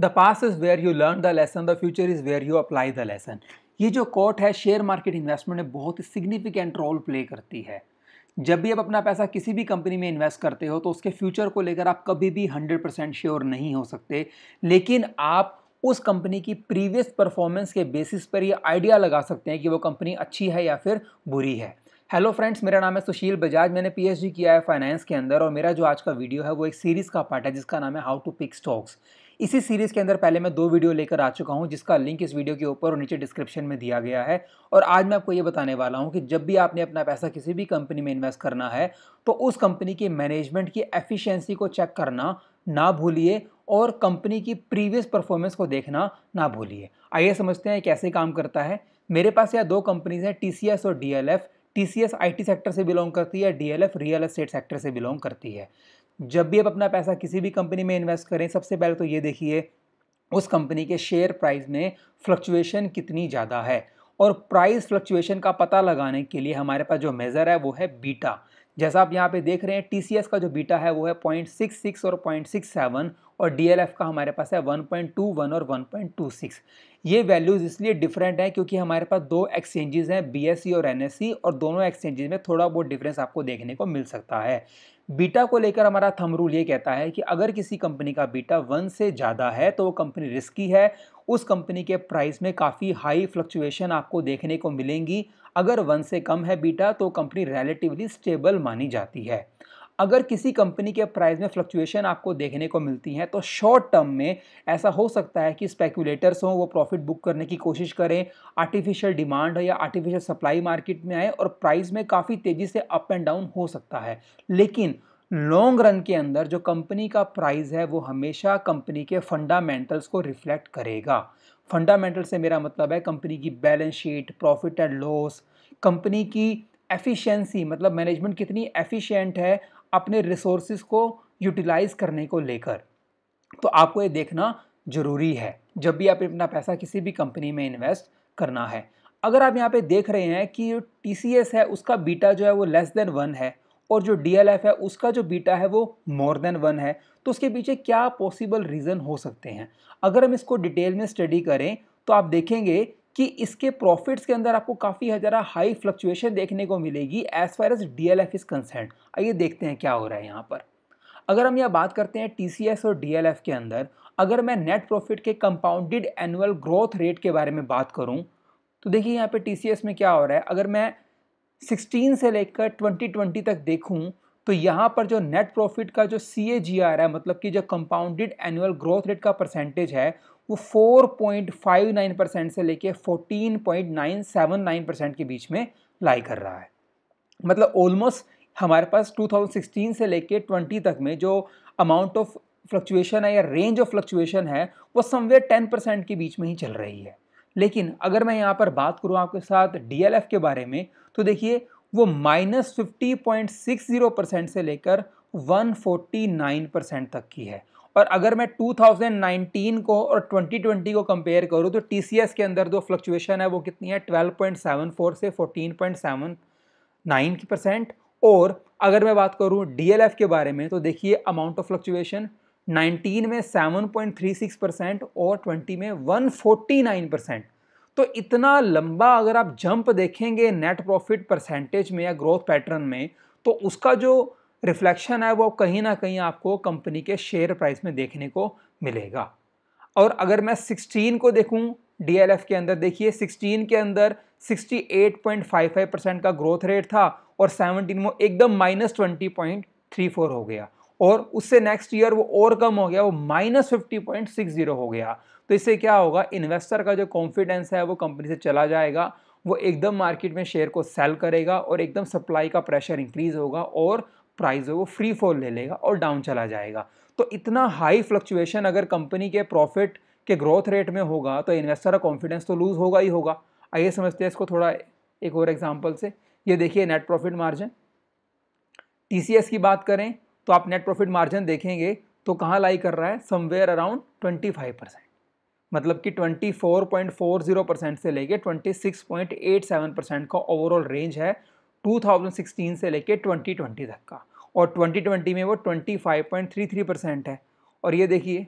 the past is where you learn the lesson the future is where you apply the lesson ये जो coat है share market investment में बहुत ही significant role play करती है जब भी आप अपना पैसा किसी भी कंपनी में इन्वेस्ट करते हो तो उसके फ्यूचर को लेकर आप कभी भी 100 परसेंट श्योर नहीं हो सकते लेकिन आप उस कंपनी की प्रीवियस परफॉर्मेंस के बेसिस पर ये आइडिया लगा सकते हैं कि वो कंपनी अच्छी है या फिर बुरी है हेलो फ्रेंड्स मेरा नाम है सुशील बजाज मैंने पीएचडी किया है फाइनेंस के अंदर और मेरा जो आज का वीडियो है वो एक सीरीज़ का पार्ट है जिसका नाम है हाउ टू पिक स्टॉक्स इसी सीरीज़ के अंदर पहले मैं दो वीडियो लेकर आ चुका हूँ जिसका लिंक इस वीडियो के ऊपर और नीचे डिस्क्रिप्शन में दिया गया है और आज मैं आपको ये बताने वाला हूँ कि जब भी आपने अपना पैसा किसी भी कंपनी में इन्वेस्ट करना है तो उस कंपनी की मैनेजमेंट की एफिशियंसी को चेक करना ना भूलिए और कंपनी की प्रीवियस परफॉर्मेंस को देखना ना भूलिए आइए समझते हैं कैसे काम करता है मेरे पास यह दो कंपनीज हैं टी और D T C S I T sector से बिलोंग करती है D L F real estate sector से बिलोंग करती है जब भी आप अपना पैसा किसी भी कंपनी में इन्वेस्ट करें सबसे पहले तो ये देखिए उस कंपनी के शेयर प्राइस में फ्लक्चुएशन कितनी ज़्यादा है और प्राइस फ्लक्चुएशन का पता लगाने के लिए हमारे पास जो मेज़र है वो है बीटा जैसा आप यहाँ पे देख रहे हैं टी का जो बीटा है वो है पॉइंट सिक्स सिक्स और पॉइंट सिक्स सेवन और एफ का हमारे पास है 1.21 और 1.26 ये वैल्यूज़ इसलिए डिफरेंट हैं क्योंकि हमारे पास दो एक्सचेंजेस हैं सी e और सी e, और दोनों एक्सचेंजेस में थोड़ा बहुत डिफरेंस आपको देखने को मिल सकता है बीटा को लेकर हमारा थम रूल ये कहता है कि अगर किसी कंपनी का बीटा वन से ज़्यादा है तो वो कंपनी रिस्की है उस कंपनी के प्राइस में काफ़ी हाई फ्लक्चुएशन आपको देखने को मिलेंगी अगर वन से कम है बीटा तो कंपनी रिलेटिवली स्टेबल मानी जाती है अगर किसी कंपनी के प्राइस में फ्लक्चुएशन आपको देखने को मिलती हैं तो शॉर्ट टर्म में ऐसा हो सकता है कि स्पेकुलेटर्स हों वो प्रॉफिट बुक करने की कोशिश करें आर्टिफिशियल डिमांड हो या आर्टिफिशियल सप्लाई मार्केट में आए और प्राइस में काफ़ी तेज़ी से अप एंड डाउन हो सकता है लेकिन लॉन्ग रन के अंदर जो कंपनी का प्राइस है वो हमेशा कंपनी के फंडामेंटल्स को रिफ्लेक्ट करेगा फंडामेंटल से मेरा मतलब है कंपनी की balance sheet profit and loss company की एफिशिएंसी मतलब मैनेजमेंट कितनी एफिशिएंट है अपने रिसोर्स को यूटिलाइज़ करने को लेकर तो आपको ये देखना ज़रूरी है जब भी आप अपना पैसा किसी भी कंपनी में इन्वेस्ट करना है अगर आप यहाँ पे देख रहे हैं कि टी सी एस है उसका बीटा जो है वो लेस देन वन है और जो डी एल एफ है उसका जो बीटा है वो मोर देन वन है तो उसके पीछे क्या पॉसिबल रीज़न हो सकते हैं अगर हम इसको डिटेल में स्टडी करें तो आप देखेंगे कि इसके प्रॉफिट्स के अंदर आपको काफ़ी हज़ारा हाई फ्लक्चुएशन देखने को मिलेगी as far as D L F is concern आइए देखते हैं क्या हो रहा है यहाँ पर अगर हम यह बात करते हैं टी सी एस और डी एल एफ के अंदर अगर मैं नेट प्रॉफिट के कंपाउंडेड एनुअल ग्रोथ रेट के बारे में बात करूँ तो देखिए यहाँ पर टी सी एस में क्या हो रहा है अगर मैं सिक्सटीन से लेकर ट्वेंटी ट्वेंटी तक देखूँ तो यहाँ पर जो नेट प्रॉफिट का जो सी ए जी आर है मतलब कि जो कंपाउंडेड एनुअल ग्रोथ रेट का परसेंटेज है वो 4.59 परसेंट से लेके 14.979 परसेंट के बीच में लाई कर रहा है मतलब ऑलमोस्ट हमारे पास 2016 से लेके 20 तक में जो अमाउंट ऑफ फ्लक्चुएशन है या रेंज ऑफ फ्लक्चुएशन है वो समवेयर टेन परसेंट के बीच में ही चल रही है लेकिन अगर मैं यहाँ पर बात करूँ आपके साथ डी के बारे में तो देखिए वो minus fifty point six zero percent से लेकर वन फोर्टी नाइन परसेंट तक की है और अगर मैं 2019 को और 2020 को कंपेयर करूँ तो टी के अंदर जो फ्लक्चुएशन है वो कितनी है 12.74 से 14.79 परसेंट और अगर मैं बात करूँ डी के बारे में तो देखिए अमाउंट ऑफ फ्लक्चुएशन 19 में 7.36 परसेंट और 20 में 149 परसेंट तो इतना लंबा अगर आप जंप देखेंगे नेट प्रॉफिट परसेंटेज में या ग्रोथ पैटर्न में तो उसका जो रिफ्लेक्शन है वो कहीं ना कहीं आपको कंपनी के शेयर प्राइस में देखने को मिलेगा और अगर मैं 16 को देखूं डीएलएफ के अंदर देखिए 16 के अंदर 68.55 परसेंट का ग्रोथ रेट था और 17 में एकदम minus twenty point three four हो गया और उससे नेक्स्ट ईयर वो और कम हो गया वो minus fifty point six zero हो गया तो इससे क्या होगा इन्वेस्टर का जो कॉन्फिडेंस है वो कंपनी से चला जाएगा वो एकदम मार्केट में शेयर को सेल करेगा और एकदम सप्लाई का प्रेशर इंक्रीज होगा और प्राइस वो फ्री फॉल ले लेगा और डाउन चला जाएगा तो इतना हाई फ्लक्चुएशन अगर कंपनी के प्रॉफिट के ग्रोथ रेट में होगा तो इन्वेस्टर का कॉन्फिडेंस तो लूज़ होगा ही होगा आइए समझते हैं इसको थोड़ा एक और एग्जाम्पल से ये देखिए नेट प्रॉफिट मार्जिन टी की बात करें तो आप नेट प्रॉफिट मार्जिन देखेंगे तो कहाँ लाई कर रहा है समवेयर अराउंड 25 परसेंट मतलब कि 24.40 परसेंट से लेके 26.87 परसेंट का ओवरऑल रेंज है 2016 से लेके 2020 तक का और 2020 में वो 25.33 परसेंट है और ये देखिए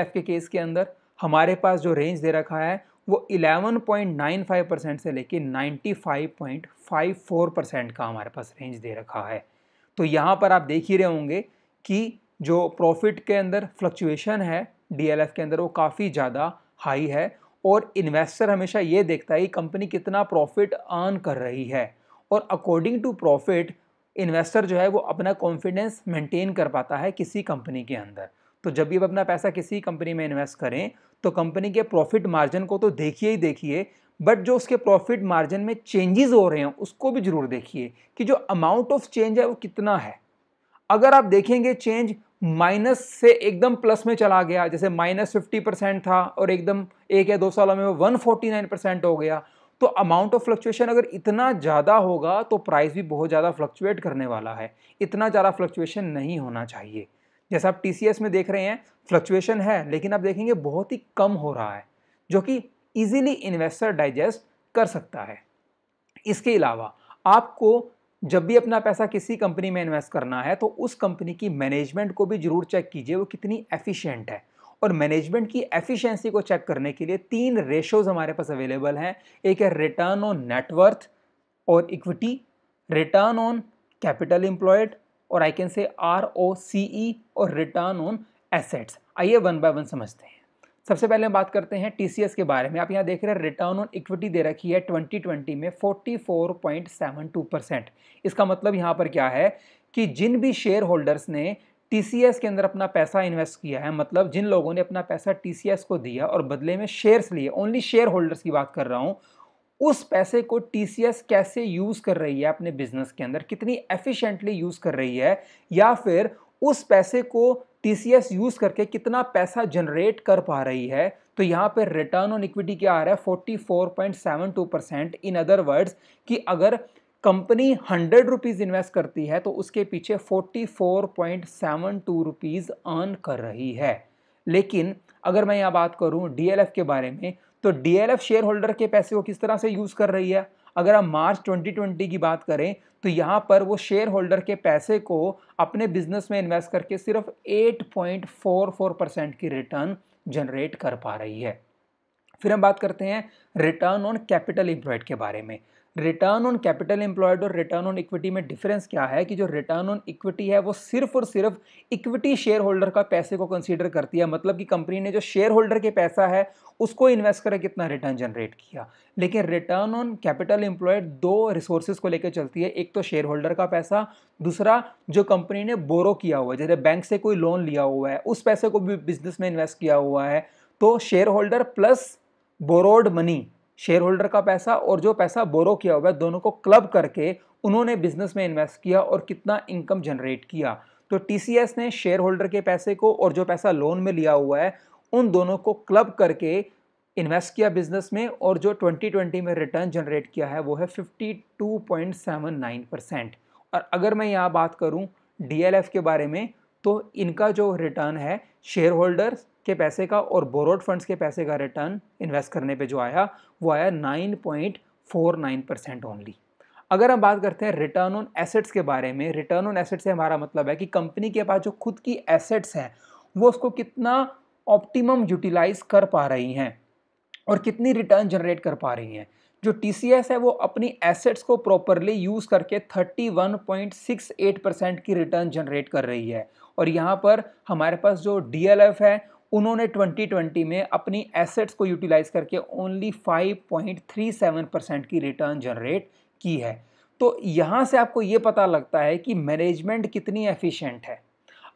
एफ़ के केस के अंदर हमारे पास जो रेंज दे रखा है वो 11.95 परसेंट से लेके 95.54 परसेंट का हमारे पास रेंज दे रखा है तो यहाँ पर आप देख ही रहे होंगे कि जो प्रॉफिट के अंदर फ्लक्चुएशन है डीएलएफ के अंदर वो काफ़ी ज़्यादा हाई है और इन्वेस्टर हमेशा ये देखता है कि कंपनी कितना प्रॉफिट अर्न कर रही है और अकॉर्डिंग टू प्रॉफिट इन्वेस्टर जो है वो अपना कॉन्फिडेंस मेंटेन कर पाता है किसी कंपनी के अंदर तो जब भी आप अपना पैसा किसी कंपनी में इन्वेस्ट करें तो कंपनी के प्रॉफिट मार्जिन को तो देखिए ही देखिए बट जो उसके प्रॉफिट मार्जिन में चेंजेस हो रहे हैं उसको भी ज़रूर देखिए कि जो अमाउंट ऑफ चेंज है वो कितना है अगर आप देखेंगे चेंज माइनस से एकदम प्लस में चला गया जैसे माइनस फिफ्टी परसेंट था और एकदम एक या दो सालों में वो वन फोर्टी नाइन परसेंट हो गया तो अमाउंट ऑफ फ्लक्चुएशन अगर इतना ज़्यादा होगा तो प्राइस भी बहुत ज़्यादा फ्लक्चुएट करने वाला है इतना ज़्यादा फ्लक्चुएशन नहीं होना चाहिए जैसा आप टी में देख रहे हैं फ्लक्चुएशन है लेकिन आप देखेंगे बहुत ही कम हो रहा है जो कि ईजिली इन्वेस्टर डाइजेस्ट कर सकता है इसके अलावा आपको जब भी अपना पैसा किसी कंपनी में इन्वेस्ट करना है तो उस कंपनी की मैनेजमेंट को भी जरूर चेक कीजिए वो कितनी एफिशिएंट है और मैनेजमेंट की एफिशिएंसी को चेक करने के लिए तीन रेशोज़ हमारे पास अवेलेबल हैं एक है रिटर्न ऑन नेटवर्थ और equity return on capital employed और I can say R O C E और रिटर्न ऑन एसेट्स आइए वन बाय वन समझते हैं सबसे पहले हम बात करते हैं टी के बारे में आप यहाँ देख रहे हैं रिटर्न ऑन इक्विटी दे रखी है 2020 में 44.72 परसेंट इसका मतलब यहाँ पर क्या है कि जिन भी शेयर होल्डर्स ने टी के अंदर अपना पैसा इन्वेस्ट किया है मतलब जिन लोगों ने अपना पैसा टी को दिया और बदले में शेयर्स लिए ओनली शेयर होल्डर्स की बात कर रहा हूँ उस पैसे को टी कैसे यूज़ कर रही है अपने बिजनेस के अंदर कितनी एफिशिएंटली यूज़ कर रही है या फिर उस पैसे को टी यूज़ करके कितना पैसा जनरेट कर पा रही है तो यहाँ पर रिटर्न ऑन इक्विटी क्या आ रहा है 44.72 परसेंट इन अदर वर्ड्स कि अगर कंपनी हंड्रेड रुपीज़ इन्वेस्ट करती है तो उसके पीछे टू रुपीज़ अर्न कर रही है लेकिन अगर मैं यहाँ बात करूँ डीएलएफ के बारे में तो डीएलएफ शेयर होल्डर के पैसे को किस तरह से यूज़ कर रही है अगर हम मार्च 2020 की बात करें तो यहाँ पर वो शेयर होल्डर के पैसे को अपने बिजनेस में इन्वेस्ट करके सिर्फ 8.44 परसेंट की रिटर्न जनरेट कर पा रही है फिर हम बात करते हैं रिटर्न ऑन कैपिटल एम्प्लॉयड के बारे में रिटर्न ऑन कैपिटल एम्प्लॉयड और रिटर्न ऑन इक्विटी में डिफरेंस क्या है कि जो रिटर्न ऑन इक्विटी है वो सिर्फ और सिर्फ इक्विटी शेयर होल्डर का पैसे को कंसीडर करती है मतलब कि कंपनी ने जो शेयर होल्डर के पैसा है उसको इन्वेस्ट करके कितना रिटर्न जनरेट किया लेकिन रिटर्न ऑन कैपिटल एम्प्लॉयड दो रिसोर्सेज को लेकर चलती है एक तो शेयर होल्डर का पैसा दूसरा जो कंपनी ने बोरो किया हुआ है जैसे बैंक से कोई लोन लिया हुआ है उस पैसे को भी बिजनेस में इन्वेस्ट किया हुआ है तो share holder plus borrowed money share holder का पैसा और जो पैसा बोरो किया हुआ है दोनों को क्लब करके उन्होंने बिजनेस में इन्वेस्ट किया और कितना इनकम जनरेट किया तो टी ने शेयर होल्डर के पैसे को और जो पैसा लोन में लिया हुआ है उन दोनों को क्लब करके इन्वेस्ट किया बिजनेस में और जो 2020 में रिटर्न जनरेट किया है वो है 52.79 परसेंट और अगर मैं यहाँ बात करूँ डी के बारे में तो इनका जो रिटर्न है शेयर होल्डर्स के पैसे का और बोरोड फंड्स के पैसे का रिटर्न इन्वेस्ट करने पे जो आया वो आया 9.49 परसेंट ओनली अगर हम बात करते हैं रिटर्न ऑन एसेट्स के बारे में रिटर्न ऑन एसेट्स से हमारा मतलब है कि कंपनी के पास जो खुद की एसेट्स हैं वो उसको कितना ऑप्टिमम यूटिलाइज कर पा रही हैं और कितनी रिटर्न जनरेट कर पा रही हैं जो टी है वो अपनी एसेट्स को प्रॉपरली यूज़ करके 31.68 परसेंट की रिटर्न जनरेट कर रही है और यहाँ पर हमारे पास जो डी है उन्होंने 2020 में अपनी एसेट्स को यूटिलाइज करके ओनली 5.37 परसेंट की रिटर्न जनरेट की है तो यहाँ से आपको ये पता लगता है कि मैनेजमेंट कितनी एफिशिएंट है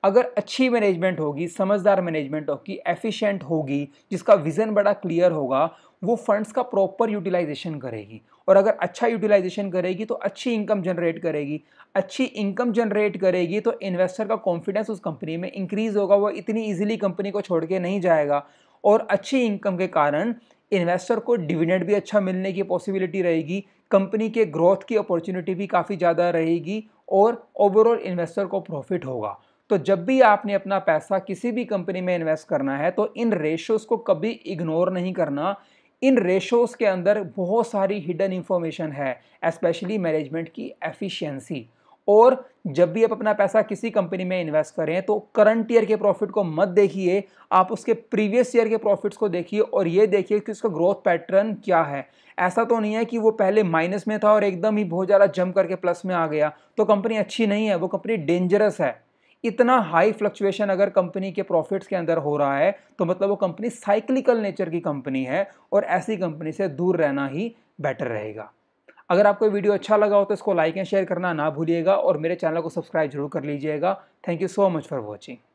अगर अच्छी मैनेजमेंट होगी समझदार मैनेजमेंट होगी एफिशिएंट होगी जिसका विज़न बड़ा क्लियर होगा वो फंड्स का प्रॉपर यूटिलाइजेशन करेगी और अगर अच्छा यूटिलाइजेशन करेगी तो अच्छी इनकम जनरेट करेगी अच्छी इनकम जनरेट करेगी तो इन्वेस्टर का कॉन्फिडेंस उस कंपनी में इंक्रीज़ होगा वो इतनी ईजिली कंपनी को छोड़ के नहीं जाएगा और अच्छी इनकम के कारण इन्वेस्टर को डिविडेंड भी अच्छा मिलने की पॉसिबिलिटी रहेगी कंपनी के ग्रोथ की अपॉर्चुनिटी भी काफ़ी ज़्यादा रहेगी और ओवरऑल इन्वेस्टर को प्रॉफिट होगा तो जब भी आपने अपना पैसा किसी भी कंपनी में इन्वेस्ट करना है तो इन रेशोज़ को कभी इग्नोर नहीं करना इन रेशोज़ के अंदर बहुत सारी हिडन इंफॉर्मेशन है स्पेशली मैनेजमेंट की एफिशिएंसी और जब भी आप अपना पैसा किसी कंपनी में इन्वेस्ट करें तो करंट ईयर के प्रॉफिट को मत देखिए आप उसके प्रीवियस ईयर के प्रॉफिट्स को देखिए और ये देखिए कि उसका ग्रोथ पैटर्न क्या है ऐसा तो नहीं है कि वो पहले माइनस में था और एकदम ही बहुत ज़्यादा जम करके प्लस में आ गया तो कंपनी अच्छी नहीं है वो कंपनी डेंजरस है इतना हाई फ्लक्चुएशन अगर कंपनी के प्रॉफिट्स के अंदर हो रहा है तो मतलब वो कंपनी साइक्लिकल नेचर की कंपनी है और ऐसी कंपनी से दूर रहना ही बेटर रहेगा अगर आपको वीडियो अच्छा लगा हो तो इसको लाइक एंड शेयर करना ना भूलिएगा और मेरे चैनल को सब्सक्राइब जरूर कर लीजिएगा thank you so much for watching